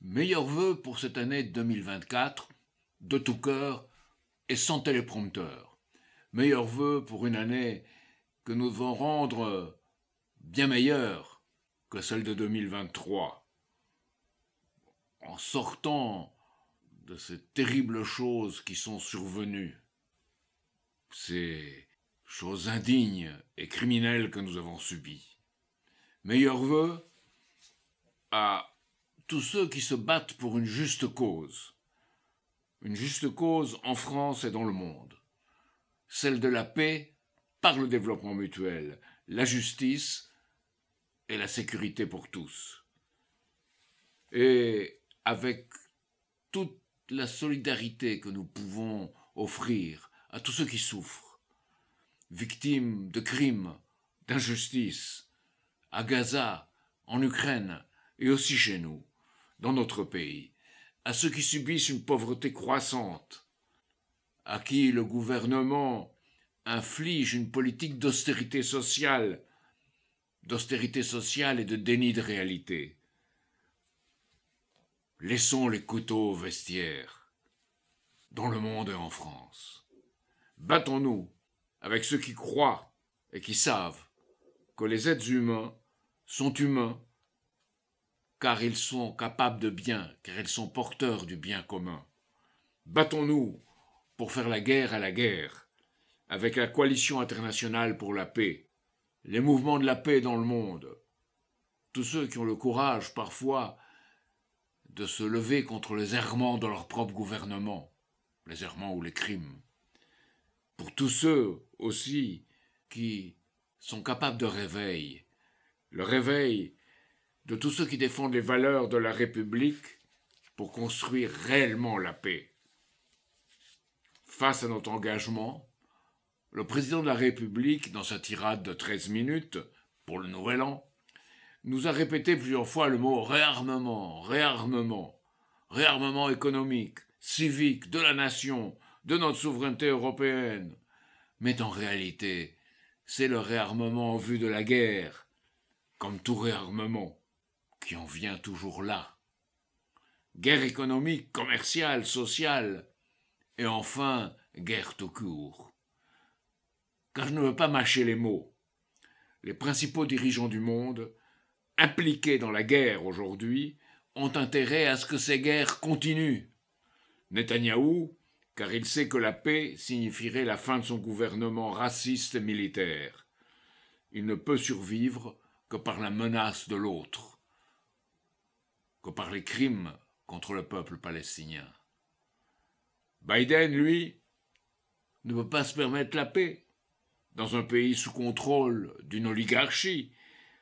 Meilleurs vœux pour cette année 2024, de tout cœur et sans téléprompteur. Meilleurs vœux pour une année que nous devons rendre bien meilleure que celle de 2023. En sortant de ces terribles choses qui sont survenues, ces choses indignes et criminelles que nous avons subies. Meilleurs vœux à tous ceux qui se battent pour une juste cause, une juste cause en France et dans le monde, celle de la paix par le développement mutuel, la justice et la sécurité pour tous. Et avec toute la solidarité que nous pouvons offrir à tous ceux qui souffrent, victimes de crimes, d'injustices, à Gaza, en Ukraine, et aussi chez nous, dans notre pays, à ceux qui subissent une pauvreté croissante, à qui le gouvernement inflige une politique d'austérité sociale, d'austérité sociale et de déni de réalité. Laissons les couteaux au dans le monde et en France. Battons-nous avec ceux qui croient et qui savent que les êtres humains sont humains, car ils sont capables de bien, car ils sont porteurs du bien commun. Battons-nous pour faire la guerre à la guerre, avec la coalition internationale pour la paix, les mouvements de la paix dans le monde, tous ceux qui ont le courage parfois de se lever contre les errements de leur propre gouvernement, les errements ou les crimes. Pour tous ceux aussi qui sont capables de réveil le réveil de tous ceux qui défendent les valeurs de la République pour construire réellement la paix. Face à notre engagement, le président de la République, dans sa tirade de 13 minutes pour le Nouvel An, nous a répété plusieurs fois le mot réarmement, réarmement, réarmement économique, civique, de la nation, de notre souveraineté européenne. Mais en réalité, c'est le réarmement en vue de la guerre, comme tout réarmement, qui en vient toujours là. Guerre économique, commerciale, sociale, et enfin guerre tout court. Car je ne veux pas mâcher les mots. Les principaux dirigeants du monde, impliqués dans la guerre aujourd'hui, ont intérêt à ce que ces guerres continuent. Netanyahou, car il sait que la paix signifierait la fin de son gouvernement raciste et militaire. Il ne peut survivre que par la menace de l'autre, que par les crimes contre le peuple palestinien. Biden, lui, ne peut pas se permettre la paix dans un pays sous contrôle d'une oligarchie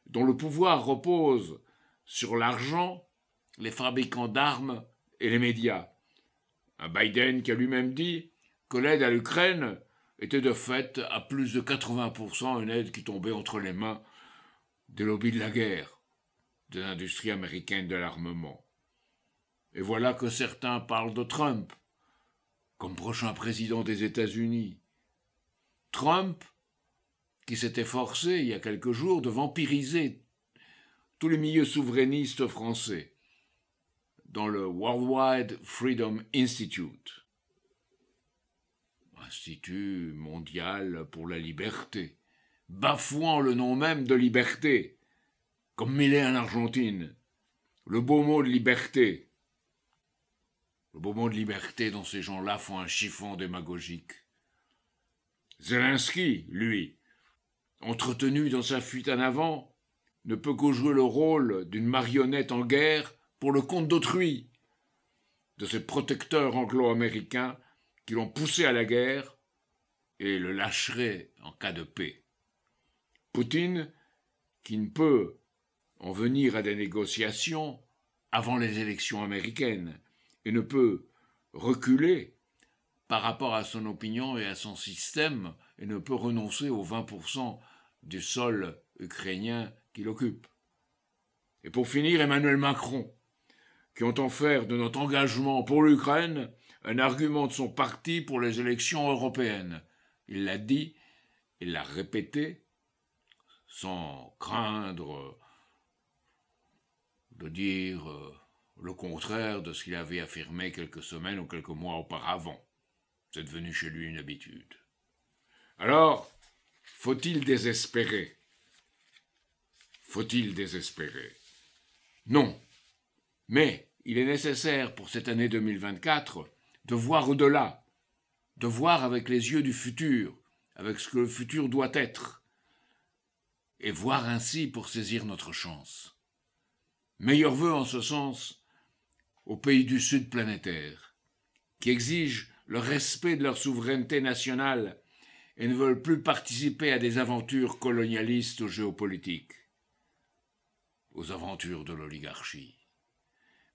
dont le pouvoir repose sur l'argent, les fabricants d'armes et les médias. Un Biden qui a lui-même dit que l'aide à l'Ukraine était de fait à plus de 80% une aide qui tombait entre les mains des lobbies de la guerre, de l'industrie américaine de l'armement. Et voilà que certains parlent de Trump comme prochain président des États-Unis. Trump, qui s'était forcé il y a quelques jours de vampiriser tous les milieux souverainistes français dans le Worldwide Freedom Institute, Institut mondial pour la liberté, bafouant le nom même de liberté, comme est en Argentine, le beau mot de liberté. Le beau mot de liberté dont ces gens-là font un chiffon démagogique. Zelensky, lui, entretenu dans sa fuite en avant, ne peut que jouer le rôle d'une marionnette en guerre pour le compte d'autrui, de ses protecteurs anglo-américains qui l'ont poussé à la guerre et le lâcheraient en cas de paix. Poutine, qui ne peut en venir à des négociations avant les élections américaines et ne peut reculer par rapport à son opinion et à son système et ne peut renoncer aux 20% du sol ukrainien qu'il occupe. Et pour finir, Emmanuel Macron, qui entend faire de notre engagement pour l'Ukraine un argument de son parti pour les élections européennes. Il l'a dit, il l'a répété, sans craindre de dire euh, le contraire de ce qu'il avait affirmé quelques semaines ou quelques mois auparavant. C'est devenu chez lui une habitude. Alors, faut-il désespérer Faut-il désespérer Non. Mais il est nécessaire pour cette année 2024 de voir au-delà, de voir avec les yeux du futur, avec ce que le futur doit être et voir ainsi pour saisir notre chance. Meilleur vœu en ce sens aux pays du Sud planétaire, qui exigent le respect de leur souveraineté nationale et ne veulent plus participer à des aventures colonialistes ou géopolitiques, aux aventures de l'oligarchie.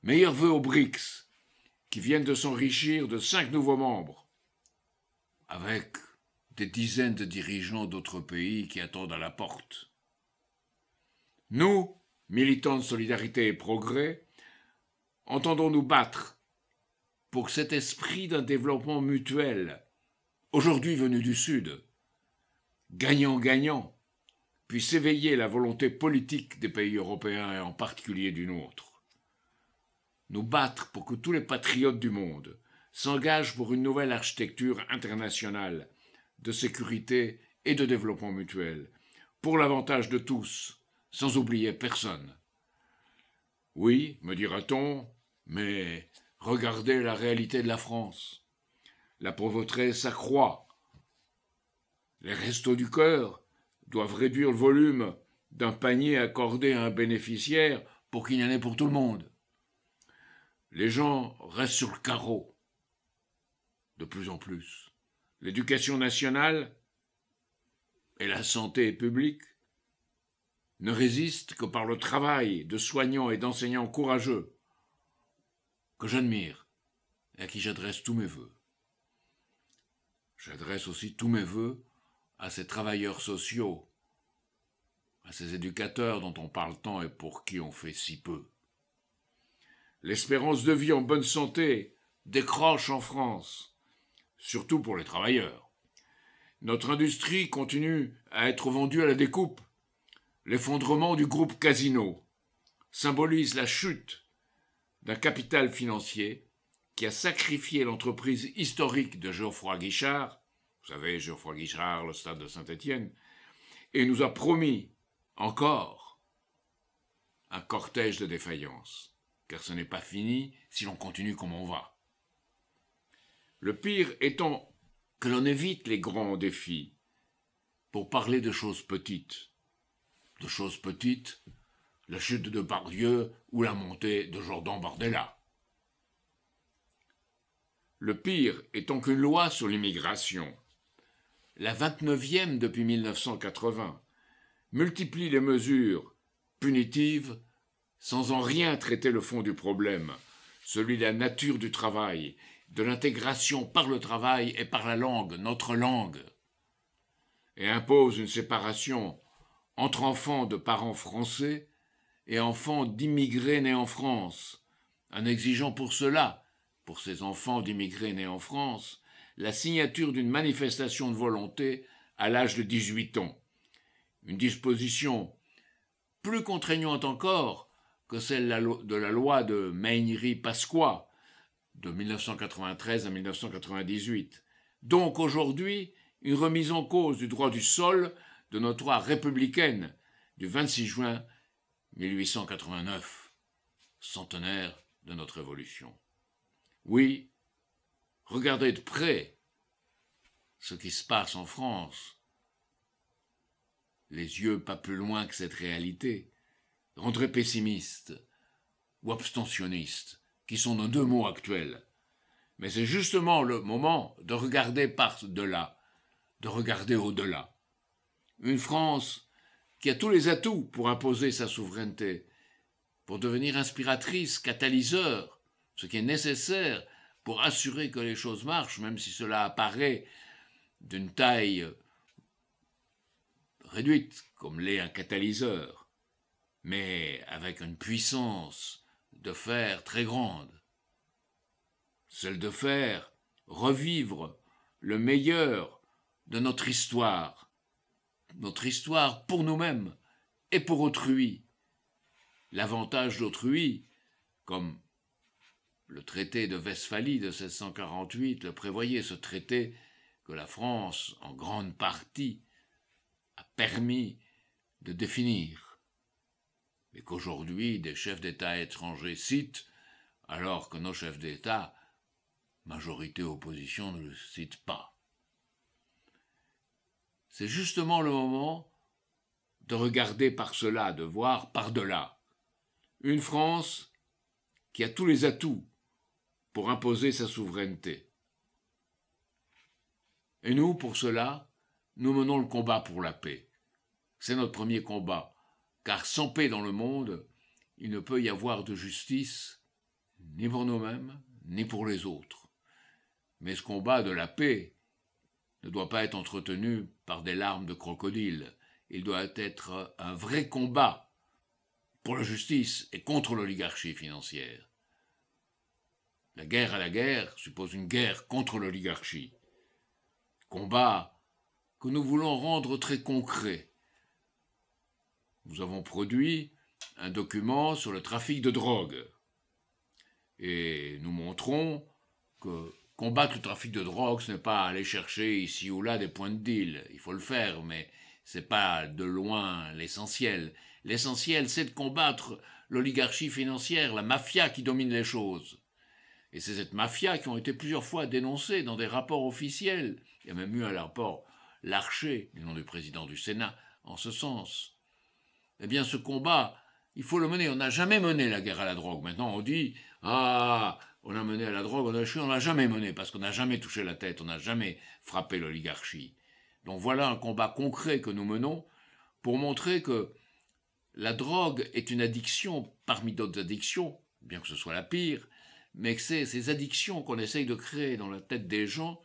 Meilleur vœu aux BRICS, qui viennent de s'enrichir de cinq nouveaux membres, avec des dizaines de dirigeants d'autres pays qui attendent à la porte. Nous, militants de solidarité et progrès, entendons nous battre pour que cet esprit d'un développement mutuel, aujourd'hui venu du Sud, gagnant-gagnant, puisse éveiller la volonté politique des pays européens et en particulier du nôtre. Nous battre pour que tous les patriotes du monde s'engagent pour une nouvelle architecture internationale de sécurité et de développement mutuel, pour l'avantage de tous, sans oublier personne. Oui, me dira-t-on, mais regardez la réalité de la France. La pauvreté s'accroît. Les restos du cœur doivent réduire le volume d'un panier accordé à un bénéficiaire pour qu'il y en ait pour tout le monde. Les gens restent sur le carreau. De plus en plus. L'éducation nationale et la santé publique ne résiste que par le travail de soignants et d'enseignants courageux, que j'admire et à qui j'adresse tous mes voeux. J'adresse aussi tous mes voeux à ces travailleurs sociaux, à ces éducateurs dont on parle tant et pour qui on fait si peu. L'espérance de vie en bonne santé décroche en France, surtout pour les travailleurs. Notre industrie continue à être vendue à la découpe, L'effondrement du groupe Casino symbolise la chute d'un capital financier qui a sacrifié l'entreprise historique de Geoffroy Guichard, vous savez, Geoffroy Guichard, le stade de Saint-Étienne, et nous a promis encore un cortège de défaillances, car ce n'est pas fini si l'on continue comme on va. Le pire étant que l'on évite les grands défis pour parler de choses petites de choses petites, la chute de Pardieu ou la montée de Jordan Bardella. Le pire étant qu'une loi sur l'immigration, la 29e depuis 1980, multiplie les mesures punitives sans en rien traiter le fond du problème, celui de la nature du travail, de l'intégration par le travail et par la langue, notre langue, et impose une séparation entre enfants de parents français et enfants d'immigrés nés en France, en exigeant pour cela, pour ces enfants d'immigrés nés en France, la signature d'une manifestation de volonté à l'âge de 18 ans. Une disposition plus contraignante encore que celle de la loi de Meignery-Pasqua de 1993 à 1998. Donc aujourd'hui, une remise en cause du droit du sol de notre républicaine du 26 juin 1889, centenaire de notre révolution. Oui, regardez de près ce qui se passe en France, les yeux pas plus loin que cette réalité, rentrez pessimiste ou abstentionniste, qui sont nos deux mots actuels. Mais c'est justement le moment de regarder par-delà, de regarder au-delà une France qui a tous les atouts pour imposer sa souveraineté, pour devenir inspiratrice, catalyseur, ce qui est nécessaire pour assurer que les choses marchent, même si cela apparaît d'une taille réduite, comme l'est un catalyseur, mais avec une puissance de fer très grande. Celle de faire revivre le meilleur de notre histoire, notre histoire pour nous-mêmes et pour autrui. L'avantage d'autrui, comme le traité de Westphalie de 1648 le prévoyait, ce traité que la France, en grande partie, a permis de définir, mais qu'aujourd'hui des chefs d'État étrangers citent, alors que nos chefs d'État, majorité opposition, ne le citent pas c'est justement le moment de regarder par cela, de voir par-delà. Une France qui a tous les atouts pour imposer sa souveraineté. Et nous, pour cela, nous menons le combat pour la paix. C'est notre premier combat, car sans paix dans le monde, il ne peut y avoir de justice, ni pour nous-mêmes, ni pour les autres. Mais ce combat de la paix ne doit pas être entretenu par des larmes de crocodile. Il doit être un vrai combat pour la justice et contre l'oligarchie financière. La guerre à la guerre suppose une guerre contre l'oligarchie. Combat que nous voulons rendre très concret. Nous avons produit un document sur le trafic de drogue et nous montrons que Combattre le trafic de drogue, ce n'est pas aller chercher ici ou là des points de deal. Il faut le faire, mais c'est pas de loin l'essentiel. L'essentiel, c'est de combattre l'oligarchie financière, la mafia qui domine les choses. Et c'est cette mafia qui ont été plusieurs fois dénoncée dans des rapports officiels. Il y a même eu un rapport Larcher, du nom du président du Sénat, en ce sens. Eh bien, ce combat, il faut le mener. On n'a jamais mené la guerre à la drogue. Maintenant, on dit, ah, on a mené à la drogue, on a on n'a jamais mené, parce qu'on n'a jamais touché la tête, on n'a jamais frappé l'oligarchie. Donc voilà un combat concret que nous menons pour montrer que la drogue est une addiction parmi d'autres addictions, bien que ce soit la pire, mais que c'est ces addictions qu'on essaye de créer dans la tête des gens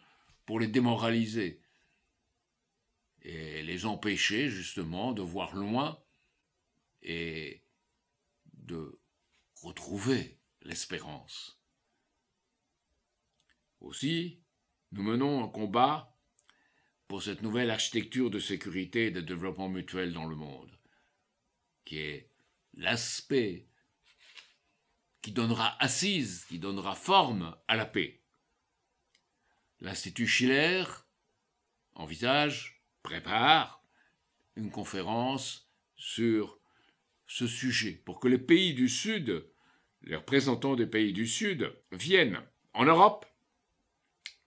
pour les démoraliser et les empêcher justement de voir loin et de retrouver l'espérance. Aussi, nous menons un combat pour cette nouvelle architecture de sécurité et de développement mutuel dans le monde, qui est l'aspect qui donnera assise, qui donnera forme à la paix. L'Institut Schiller envisage, prépare une conférence sur ce sujet pour que les pays du Sud, les représentants des pays du Sud, viennent en Europe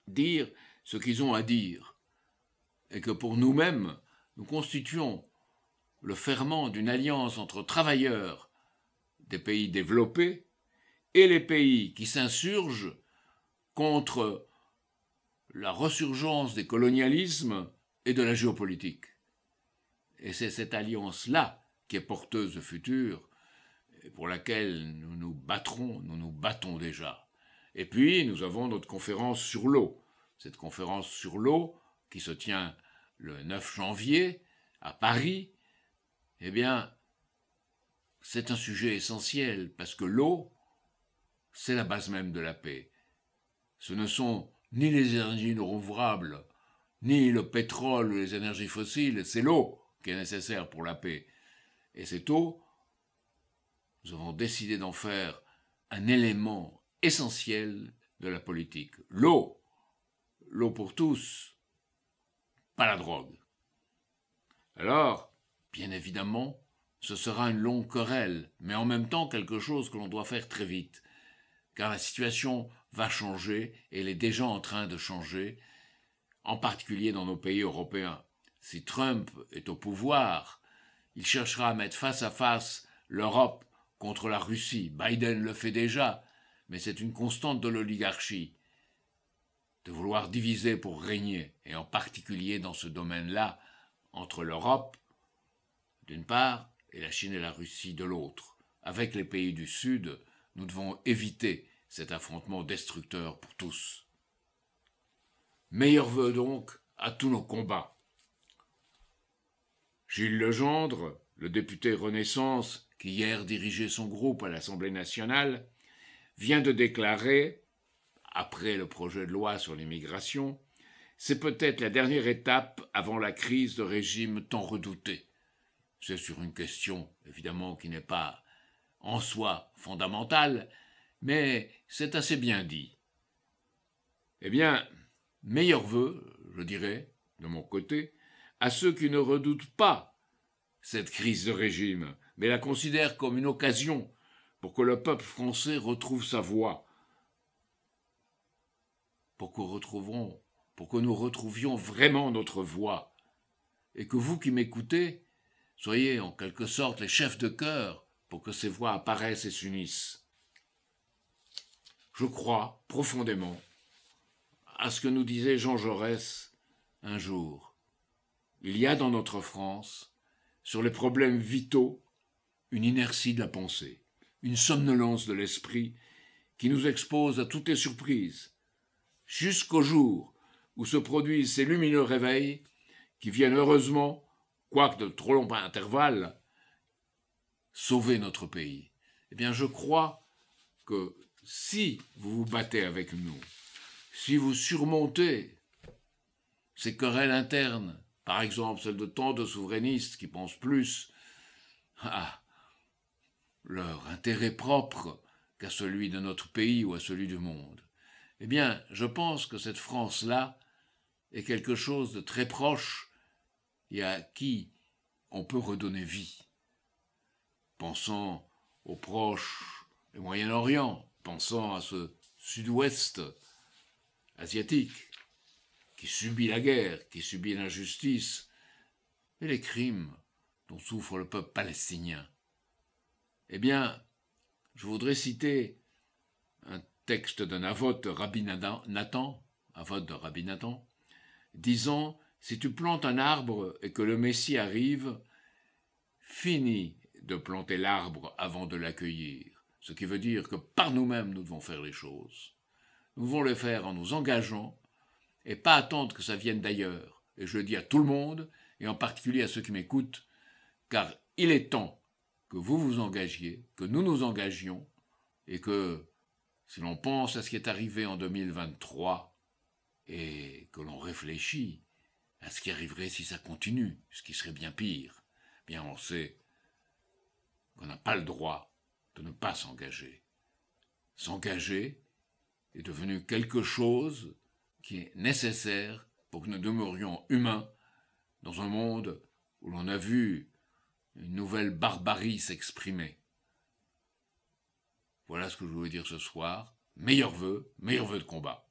dire ce qu'ils ont à dire, et que pour nous-mêmes, nous constituons le ferment d'une alliance entre travailleurs des pays développés et les pays qui s'insurgent contre la resurgence des colonialismes et de la géopolitique. Et c'est cette alliance-là qui est porteuse de futur, et pour laquelle nous nous battrons, nous nous battons déjà. Et puis, nous avons notre conférence sur l'eau. Cette conférence sur l'eau, qui se tient le 9 janvier à Paris, eh bien, c'est un sujet essentiel, parce que l'eau, c'est la base même de la paix. Ce ne sont ni les énergies renouvelables, ni le pétrole ou les énergies fossiles, c'est l'eau qui est nécessaire pour la paix. Et cette eau, nous avons décidé d'en faire un élément essentiel de la politique. L'eau, l'eau pour tous, pas la drogue. Alors, bien évidemment, ce sera une longue querelle, mais en même temps quelque chose que l'on doit faire très vite, car la situation va changer et elle est déjà en train de changer, en particulier dans nos pays européens. Si Trump est au pouvoir, il cherchera à mettre face à face l'Europe contre la Russie. Biden le fait déjà mais c'est une constante de l'oligarchie, de vouloir diviser pour régner, et en particulier dans ce domaine-là, entre l'Europe, d'une part, et la Chine et la Russie de l'autre. Avec les pays du Sud, nous devons éviter cet affrontement destructeur pour tous. Meilleur vœux donc à tous nos combats. Gilles Legendre, le député Renaissance, qui hier dirigeait son groupe à l'Assemblée nationale, vient de déclarer, après le projet de loi sur l'immigration, c'est peut-être la dernière étape avant la crise de régime tant redoutée. C'est sur une question, évidemment, qui n'est pas en soi fondamentale, mais c'est assez bien dit. Eh bien, meilleur vœu, je dirais, de mon côté, à ceux qui ne redoutent pas cette crise de régime, mais la considèrent comme une occasion pour que le peuple français retrouve sa voix, pour que, retrouvons pour que nous retrouvions vraiment notre voix et que vous qui m'écoutez, soyez en quelque sorte les chefs de cœur pour que ces voix apparaissent et s'unissent. Je crois profondément à ce que nous disait Jean Jaurès un jour. Il y a dans notre France, sur les problèmes vitaux, une inertie de la pensée une somnolence de l'esprit qui nous expose à toutes les surprises, jusqu'au jour où se produisent ces lumineux réveils qui viennent heureusement, quoique de trop longs intervalles, sauver notre pays. Eh bien, je crois que si vous vous battez avec nous, si vous surmontez ces querelles internes, par exemple celles de tant de souverainistes qui pensent plus à ah, leur intérêt propre qu'à celui de notre pays ou à celui du monde. Eh bien, je pense que cette France-là est quelque chose de très proche et à qui on peut redonner vie. Pensant aux proches du Moyen-Orient, pensant à ce sud-ouest asiatique qui subit la guerre, qui subit l'injustice et les crimes dont souffre le peuple palestinien. Eh bien, je voudrais citer un texte d'un avote Rabbi Nathan, avote de Rabbi Nathan, disant Si tu plantes un arbre et que le Messie arrive, finis de planter l'arbre avant de l'accueillir. Ce qui veut dire que par nous-mêmes, nous devons faire les choses. Nous devons le faire en nous engageant et pas attendre que ça vienne d'ailleurs. Et je le dis à tout le monde, et en particulier à ceux qui m'écoutent, car il est temps que vous vous engagiez, que nous nous engagions, et que si l'on pense à ce qui est arrivé en 2023, et que l'on réfléchit à ce qui arriverait si ça continue, ce qui serait bien pire, bien on sait qu'on n'a pas le droit de ne pas s'engager. S'engager est devenu quelque chose qui est nécessaire pour que nous demeurions humains dans un monde où l'on a vu une nouvelle barbarie s'exprimait. Voilà ce que je voulais dire ce soir. Meilleur vœux, meilleurs vœux de combat.